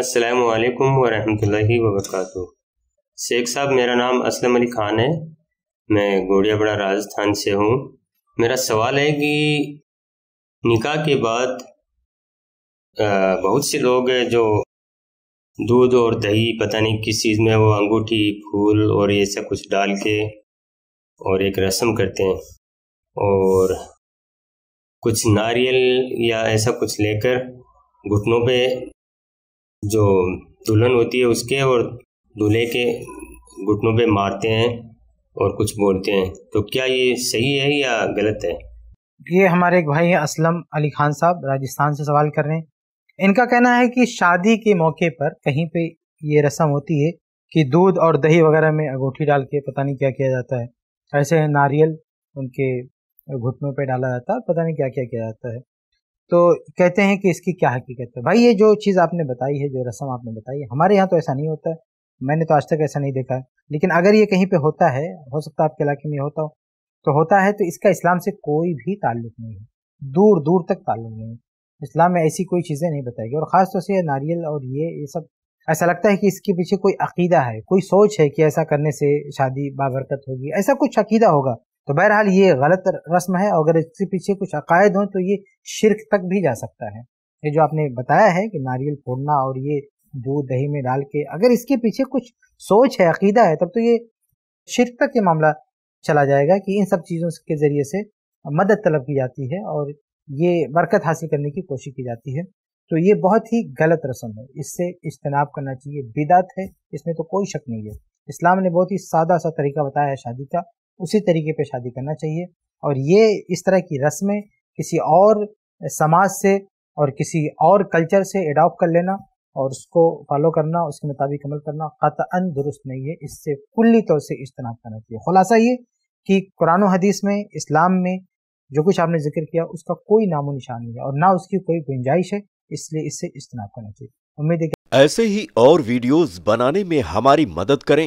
असलकम वरहमल वबरक शेख साहब मेरा नाम असलम अली खान है मैं गोड़ियाबड़ा राजस्थान से हूँ मेरा सवाल है कि निकाह के बाद बहुत से लोग हैं जो दूध और दही पता नहीं किस चीज़ में वो अंगूठी फूल और ये सब कुछ डाल के और एक रस्म करते हैं और कुछ नारियल या ऐसा कुछ लेकर घुटनों पे जो दुल्हन होती है उसके और दूल्हे के घुटनों पे मारते हैं और कुछ बोलते हैं तो क्या ये सही है या गलत है ये हमारे एक भाई असलम अली खान साहब राजस्थान से सवाल कर रहे हैं इनका कहना है कि शादी के मौके पर कहीं पे ये रस्म होती है कि दूध और दही वगैरह में अंगूठी डाल के पता नहीं क्या किया जाता है ऐसे नारियल उनके घुटनों पे डाला जाता है पता नहीं क्या क्या किया जाता है तो कहते हैं कि इसकी क्या हकीकत है भाई ये जो चीज़ आपने बताई है जो रस्म आपने बताई है हमारे यहाँ तो ऐसा नहीं होता है मैंने तो आज तक ऐसा नहीं देखा है लेकिन अगर ये कहीं पे होता है हो सकता है आपके इलाके में होता हो तो होता है तो इसका इस्लाम से कोई भी ताल्लुक नहीं है दूर दूर तक ताल्लुक नहीं है इस्लाम में ऐसी कोई चीज़ें नहीं बताई गई और ख़ास तौर से नारियल और ये ये सब ऐसा लगता है कि इसके पीछे कोई अकीदा है कोई सोच है कि ऐसा करने से शादी बाबरकत होगी ऐसा कुछ अकीदा होगा तो बहरहाल ये गलत रस्म है अगर इसके पीछे कुछ अकायद हों तो ये शिरक तक भी जा सकता है ये जो आपने बताया है कि नारियल फोड़ना और ये दूध दही में डाल के अगर इसके पीछे कुछ सोच है अकीदा है तब तो ये शिरक तक ये मामला चला जाएगा कि इन सब चीज़ों के ज़रिए से मदद तलब की जाती है और ये बरकत हासिल करने की कोशिश की जाती है तो ये बहुत ही गलत रस्म है इससे इज्तनाब करना चाहिए बिदात है इसमें तो कोई शक नहीं है इस्लाम ने बहुत ही सादा सा तरीका बताया है शादी का उसी तरीके पे शादी करना चाहिए और ये इस तरह की रस्में किसी और समाज से और किसी और कल्चर से एडॉप्ट कर लेना और उसको फॉलो करना उसके मुताबिक अमल करना कतअन दुरुस्त नहीं है इससे कुल्ली तौर से इज्तनाब करना चाहिए खुलासा ये कि कुरान हदीस में इस्लाम में जो कुछ आपने जिक्र किया उसका कोई नामो निशान नहीं है और ना उसकी कोई गुंजाइश है इसलिए इससे इज्तनाब करना चाहिए उम्मीद है ऐसे ही और वीडियोस बनाने में हमारी मदद करें